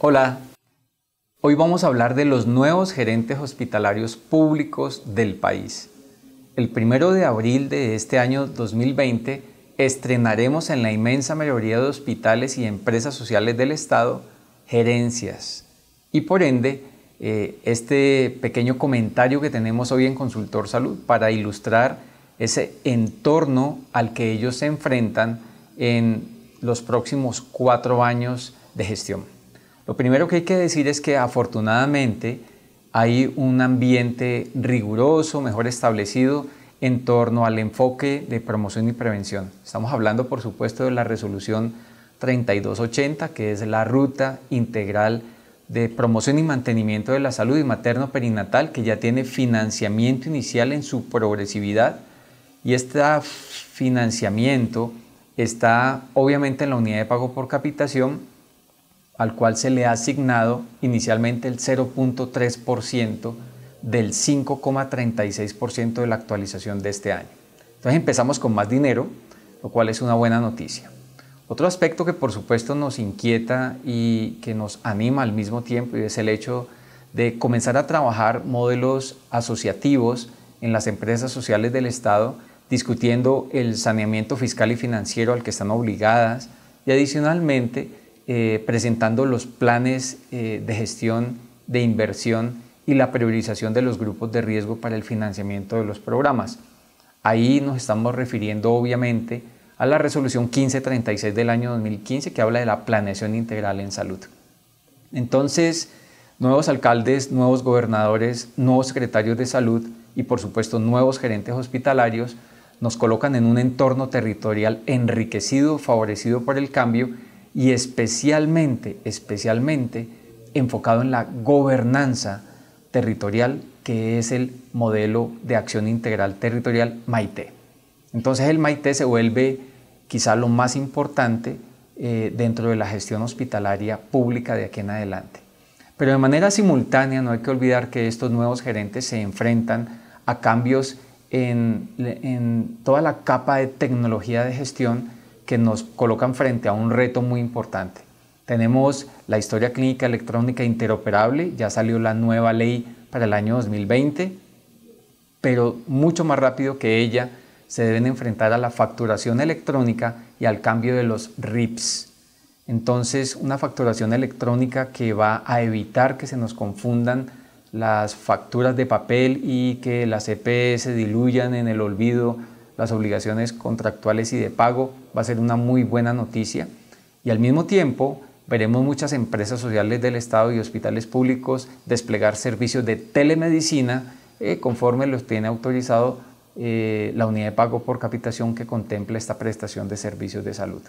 Hola, hoy vamos a hablar de los nuevos gerentes hospitalarios públicos del país. El primero de abril de este año 2020 estrenaremos en la inmensa mayoría de hospitales y empresas sociales del Estado gerencias y por ende eh, este pequeño comentario que tenemos hoy en Consultor Salud para ilustrar ese entorno al que ellos se enfrentan en los próximos cuatro años de gestión. Lo primero que hay que decir es que afortunadamente hay un ambiente riguroso, mejor establecido en torno al enfoque de promoción y prevención. Estamos hablando, por supuesto, de la resolución 3280, que es la ruta integral de promoción y mantenimiento de la salud y materno perinatal, que ya tiene financiamiento inicial en su progresividad. Y este financiamiento está obviamente en la unidad de pago por capitación al cual se le ha asignado inicialmente el 0.3% del 5,36% de la actualización de este año. Entonces empezamos con más dinero, lo cual es una buena noticia. Otro aspecto que por supuesto nos inquieta y que nos anima al mismo tiempo es el hecho de comenzar a trabajar modelos asociativos en las empresas sociales del Estado, discutiendo el saneamiento fiscal y financiero al que están obligadas y adicionalmente eh, presentando los planes eh, de gestión de inversión y la priorización de los grupos de riesgo para el financiamiento de los programas. Ahí nos estamos refiriendo obviamente a la resolución 1536 del año 2015 que habla de la planeación integral en salud. Entonces, nuevos alcaldes, nuevos gobernadores, nuevos secretarios de salud y por supuesto nuevos gerentes hospitalarios nos colocan en un entorno territorial enriquecido, favorecido por el cambio y especialmente, especialmente enfocado en la gobernanza territorial, que es el modelo de acción integral territorial MAITE. Entonces el MAITE se vuelve quizá lo más importante eh, dentro de la gestión hospitalaria pública de aquí en adelante. Pero de manera simultánea no hay que olvidar que estos nuevos gerentes se enfrentan a cambios en, en toda la capa de tecnología de gestión que nos colocan frente a un reto muy importante. Tenemos la historia clínica electrónica interoperable, ya salió la nueva ley para el año 2020, pero mucho más rápido que ella se deben enfrentar a la facturación electrónica y al cambio de los RIPS. Entonces, una facturación electrónica que va a evitar que se nos confundan las facturas de papel y que las EPS diluyan en el olvido las obligaciones contractuales y de pago va a ser una muy buena noticia. Y al mismo tiempo veremos muchas empresas sociales del Estado y hospitales públicos desplegar servicios de telemedicina eh, conforme los tiene autorizado eh, la unidad de pago por capitación que contempla esta prestación de servicios de salud.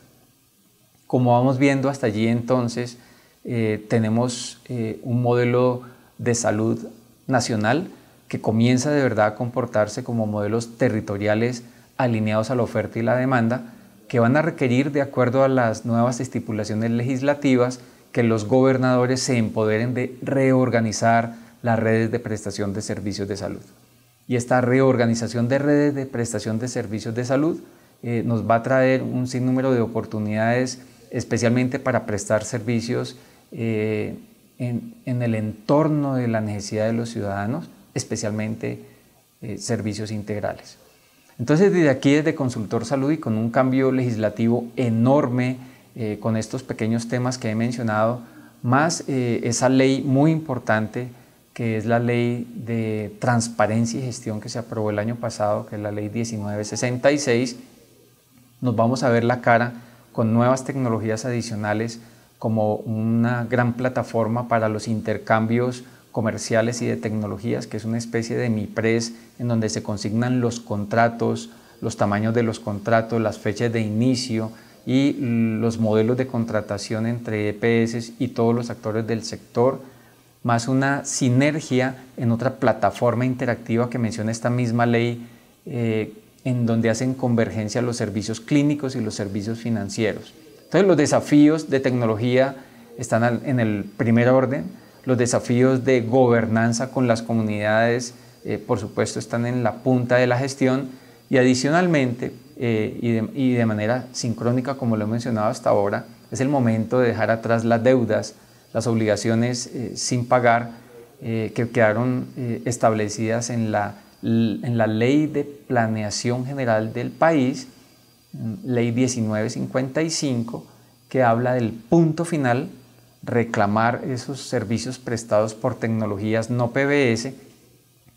Como vamos viendo hasta allí entonces, eh, tenemos un modelo de salud nacional que comienza de verdad a comportarse como modelos territoriales alineados a la oferta y la demanda que van a requerir, de acuerdo a las nuevas estipulaciones legislativas, que los gobernadores se empoderen de reorganizar las redes de prestación de servicios de salud. Y esta reorganización de redes de prestación de servicios de salud eh, nos va a traer un sinnúmero de oportunidades, especialmente para prestar servicios eh, en, el entorno de la necesidad de los ciudadanos, especialmente eh, servicios integrales. Entonces desde aquí, desde Consultor Salud y con un cambio legislativo enorme eh, con estos pequeños temas que he mencionado, más eh, esa ley muy importante que es la ley de transparencia y gestión que se aprobó el año pasado, que es la ley 1966, nos vamos a ver la cara con nuevas tecnologías adicionales como una gran plataforma para los intercambios comerciales y de tecnologías, que es una especie de MIPRES en donde se consignan los contratos, los tamaños de los contratos, las fechas de inicio y los modelos de contratación entre EPS y todos los actores del sector, más una sinergia en otra plataforma interactiva que menciona esta misma ley, eh, en donde hacen convergencia los servicios clínicos y los servicios financieros. Entonces los desafíos de tecnología están en el primer orden, los desafíos de gobernanza con las comunidades, eh, por supuesto, están en la punta de la gestión y adicionalmente, eh, y, de, manera sincrónica, como lo he mencionado hasta ahora, es el momento de dejar atrás las deudas, las obligaciones eh, sin pagar que quedaron establecidas en la, en la Ley de Planeación General del país, Ley 1955, que habla del punto final reclamar esos servicios prestados por tecnologías no PBS,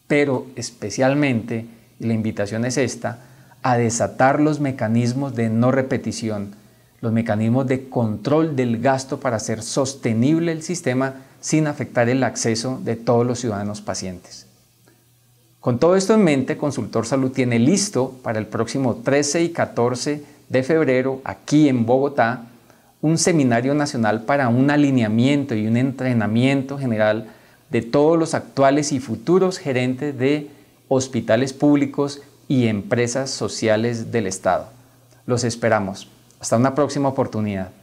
pero especialmente, y la invitación es esta, a desatar los mecanismos de no repetición, los mecanismos de control del gasto para hacer sostenible el sistema sin afectar el acceso de todos los ciudadanos pacientes. Con todo esto en mente, Consultor Salud tiene listo para el próximo 13 y 14 de febrero, aquí en Bogotá, un seminario nacional para un alineamiento y un entrenamiento general de todos los actuales y futuros gerentes de hospitales públicos y empresas sociales del Estado. Los esperamos. Hasta una próxima oportunidad.